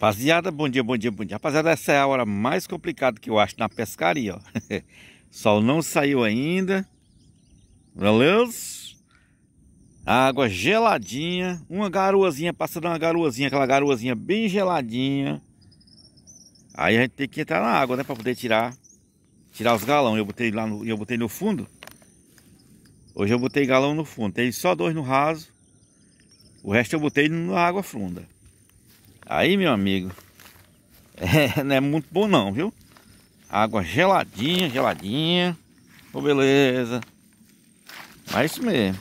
Rapaziada, bom dia, bom dia, bom dia. Rapaziada, essa é a hora mais complicada que eu acho na pescaria, ó. Sol não saiu ainda. Beleza? Água geladinha. Uma garoazinha, passa uma garoazinha, aquela garoazinha bem geladinha. Aí a gente tem que entrar na água, né, para poder tirar tirar os galão. Eu botei lá no, eu botei no fundo. Hoje eu botei galão no fundo. Tem só dois no raso. O resto eu botei na água funda. Aí, meu amigo, é, não é muito bom não, viu? Água geladinha, geladinha. Ô, oh, beleza. Mas é isso mesmo.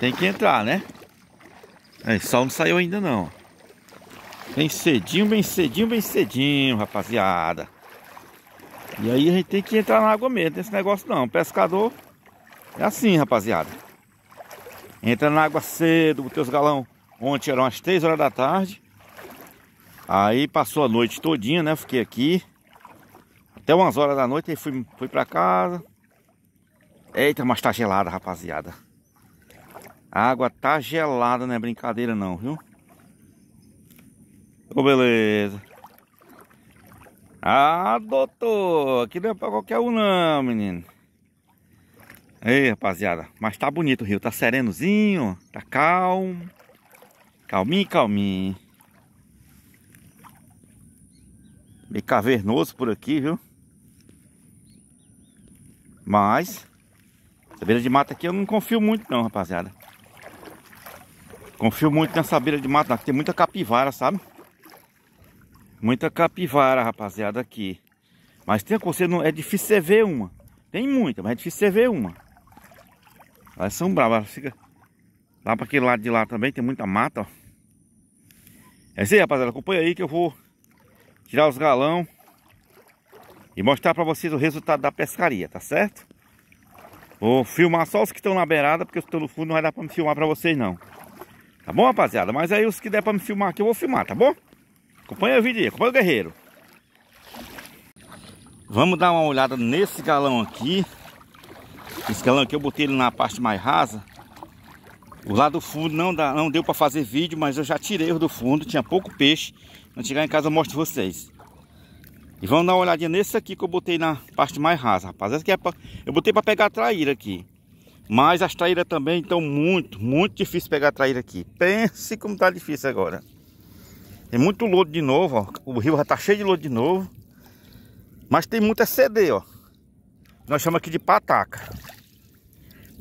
Tem que entrar, né? É, sol não saiu ainda não. Bem cedinho, bem cedinho, bem cedinho, rapaziada. E aí a gente tem que entrar na água mesmo, esse negócio não. pescador é assim, rapaziada. Entra na água cedo, botei os galão Ontem eram as 3 horas da tarde. Aí passou a noite todinha, né? Fiquei aqui. Até umas horas da noite e fui, fui pra casa. Eita, mas tá gelada, rapaziada. A água tá gelada, não é brincadeira não, viu? Ô, oh, beleza. Ah, doutor, aqui não é pra qualquer um não, menino. Ei, rapaziada, mas tá bonito o rio, tá serenozinho, tá calmo. Calminho, calminho. Meio cavernoso por aqui, viu? Mas, essa beira de mata aqui eu não confio muito não, rapaziada. Confio muito nessa beira de mata, tem muita capivara, sabe? Muita capivara, rapaziada, aqui. Mas tem você não é difícil você ver uma. Tem muita, mas é difícil você ver uma. Elas são bravas, fica lá para aquele lado de lá também, tem muita mata, ó. É isso aí, rapaziada. Acompanha aí que eu vou tirar os galão e mostrar para vocês o resultado da pescaria, tá certo? Vou filmar só os que estão na beirada, porque os que estão no fundo não vai dar para me filmar para vocês não. Tá bom, rapaziada? Mas aí os que der para me filmar aqui, eu vou filmar, tá bom? Acompanha o vídeo aí, acompanha o guerreiro. Vamos dar uma olhada nesse galão aqui. Esse galão aqui eu botei ele na parte mais rasa. O lado do fundo não, dá, não deu para fazer vídeo, mas eu já tirei o do fundo, tinha pouco peixe. Quando chegar em casa eu mostro vocês. E vamos dar uma olhadinha nesse aqui que eu botei na parte mais rasa, rapaz. Essa aqui é pra, eu botei para pegar a traíra aqui. Mas as traíras também estão muito, muito difícil pegar a traíra aqui. Pense como tá difícil agora. Tem muito lodo de novo, ó. O rio já tá cheio de lodo de novo. Mas tem muita é CD, ó. Nós chamamos aqui de pataca.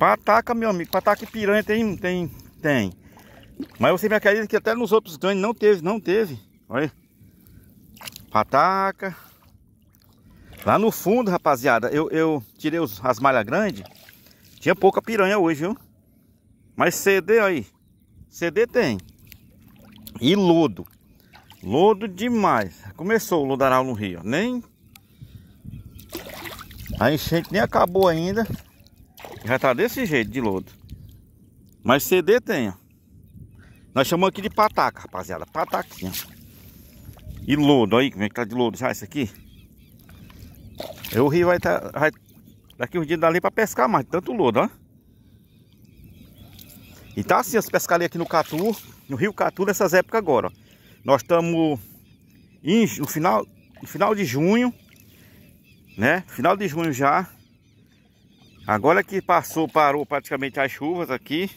Pataca meu amigo, pataca e piranha tem, tem, tem. Mas você me acredita que até nos outros grandes não teve, não teve. Olha. Pataca. Lá no fundo, rapaziada, eu, eu tirei os, as malhas grandes. Tinha pouca piranha hoje, viu? Mas CD aí. CD tem. E lodo. Lodo demais. Começou o lodaral no rio. Nem. A enchente nem acabou ainda. Já tá desse jeito de lodo. Mas CD tem, ó. Nós chamamos aqui de pataca, rapaziada. Pataquinha. E lodo, aí como é que tá de lodo já isso aqui. Eu rio vai estar. Tá, vai... Daqui um dia dali pra pescar mais, tanto lodo, ó. E tá assim as pescarias aqui no Catu, no Rio Catu, nessas épocas agora, ó. Nós estamos no final, no final de junho, né? Final de junho já. Agora que passou, parou praticamente as chuvas aqui.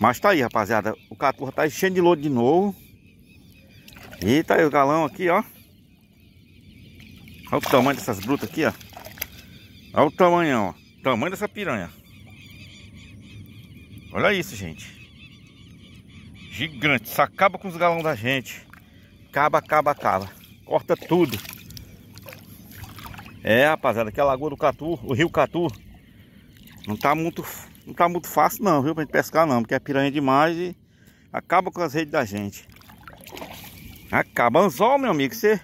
Mas tá aí, rapaziada. O caturra tá enchendo de lodo de novo. E tá aí o galão aqui, ó. Olha o tamanho dessas brutas aqui, ó. Olha o tamanhão, ó. tamanho dessa piranha. Olha isso, gente. Gigante. Isso acaba com os galões da gente. Acaba, acaba, acaba. Corta tudo. É, rapaziada, aqui é a Lagoa do Catu, o Rio Catu. Não tá muito, não tá muito fácil não, viu, pra gente pescar não, porque é piranha demais e acaba com as redes da gente. Acaba. Anzol, meu amigo, você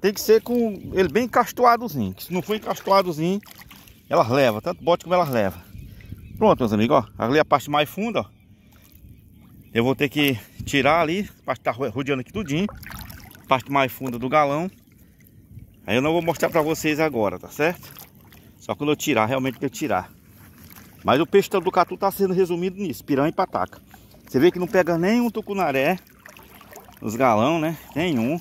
tem que ser com ele bem encastuadozinho. Se não for encastoadozinho, elas levam, tanto bote como elas levam. Pronto, meus amigos, ó. Ali é a parte mais funda, ó. Eu vou ter que tirar ali, a parte tá rodeando aqui tudinho. Parte mais funda do galão. Aí eu não vou mostrar pra vocês agora, tá certo? Só quando eu tirar, realmente que eu tirar. Mas o peixe do catu tá sendo resumido nisso, pirão e pataca. Você vê que não pega nenhum tucunaré, os galão, né? Nenhum.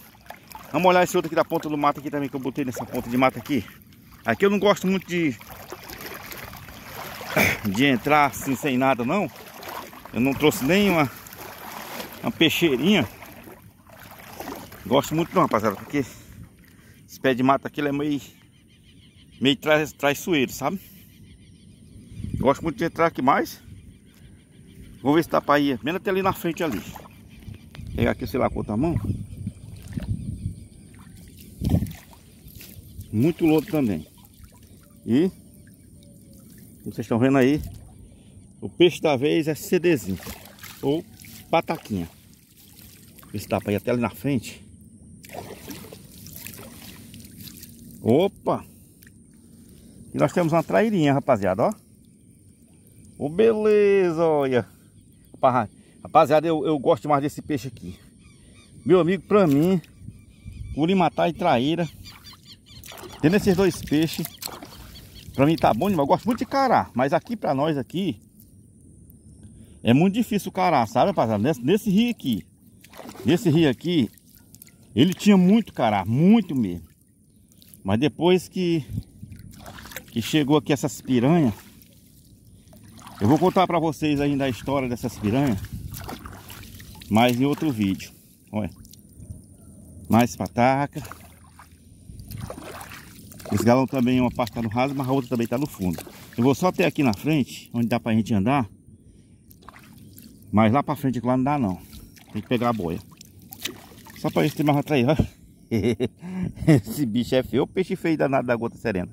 Vamos olhar esse outro aqui da ponta do mato aqui também, que eu botei nessa ponta de mato aqui. Aqui eu não gosto muito de... De entrar assim, sem nada, não. Eu não trouxe nenhuma... Uma peixeirinha. Gosto muito não, rapaziada, porque esse pé de mata aqui é meio, meio tra traiçoeiro, sabe? Gosto muito de entrar aqui mais. Vou ver se tá pra ir. Menos até ali na frente ali. Pegar aqui, sei lá, com outra mão. Muito lodo também. E como vocês estão vendo aí, o peixe da vez é CDzinho ou pataquinha. Ver se dá pra ir até ali na frente. Opa! E nós temos uma trairinha, rapaziada, ó. Ô, oh, beleza, olha. Rapaziada, eu, eu gosto mais desse peixe aqui. Meu amigo, pra mim, curimatá e traíra. Tendo esses dois peixes, pra mim tá bom demais. Eu gosto muito de cará, mas aqui pra nós aqui, é muito difícil o cará, sabe, rapaziada? Nesse, nesse rio aqui, nesse rio aqui, ele tinha muito cará, muito mesmo. Mas depois que, que chegou aqui essas piranhas, eu vou contar para vocês ainda a história dessas piranhas, mas em outro vídeo. Olha, mais pataca. Esse galão também, é uma parte tá no raso, mas a outra também tá no fundo. Eu vou só até aqui na frente, onde dá para a gente andar. Mas lá para frente, lá não dá não. Tem que pegar a boia. Só para gente ter mais atrair, ó. Esse bicho é feio, peixe feio danado da gota serena.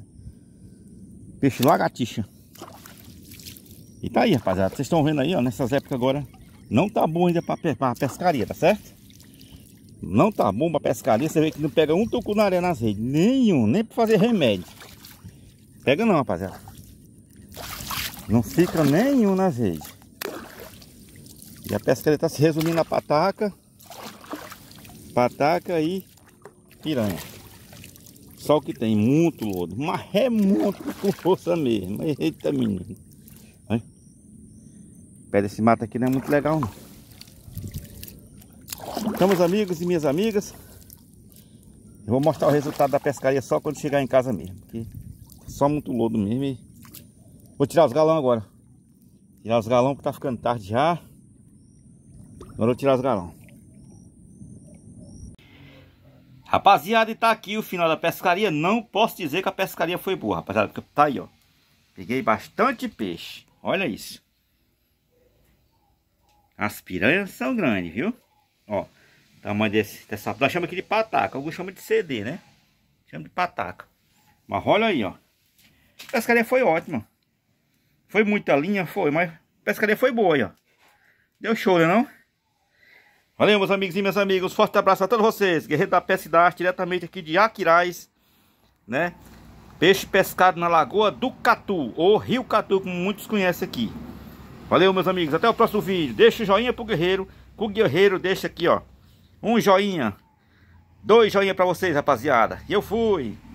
Peixe lagartixa. E tá aí, rapaziada. Vocês estão vendo aí, ó, nessas épocas agora. Não tá bom ainda pra, pra pescaria, tá certo? Não tá bom pra pescaria. Você vê que não pega um tucunaré nas redes. Nenhum, nem pra fazer remédio. Pega não, rapaziada. Não fica nenhum nas redes. E a pescaria tá se resumindo na pataca. Pataca e piranha. Só que tem muito lodo, mas é muito com força mesmo. Eita menino. Hein? Pé desse mato aqui não é muito legal não. Então meus amigos e minhas amigas, eu vou mostrar o resultado da pescaria só quando chegar em casa mesmo. Porque é só muito lodo mesmo. E... Vou tirar os galão agora. Tirar os galão que tá ficando tarde já. Agora eu vou tirar os galão. Rapaziada, e tá aqui o final da pescaria. Não posso dizer que a pescaria foi boa, rapaziada. Porque tá aí, ó. Peguei bastante peixe. Olha isso. As piranhas são grandes, viu? Ó, tamanho desse, dessa... Nós chamamos aqui de pataca. Alguns chamam de CD, né? Chama de pataca. Mas olha aí, ó. A pescaria foi ótima. Foi muita linha, foi. Mas a pescaria foi boa, ó. Deu show, né, não? Valeu, meus amigos e meus amigos Forte abraço a todos vocês. Guerreiro da Pesca e da Arte, diretamente aqui de Aquirais né? Peixe pescado na Lagoa do Catu, ou Rio Catu, como muitos conhecem aqui. Valeu, meus amigos. Até o próximo vídeo. Deixa o joinha pro guerreiro. O guerreiro deixa aqui, ó. Um joinha. Dois joinha pra vocês, rapaziada. E eu fui.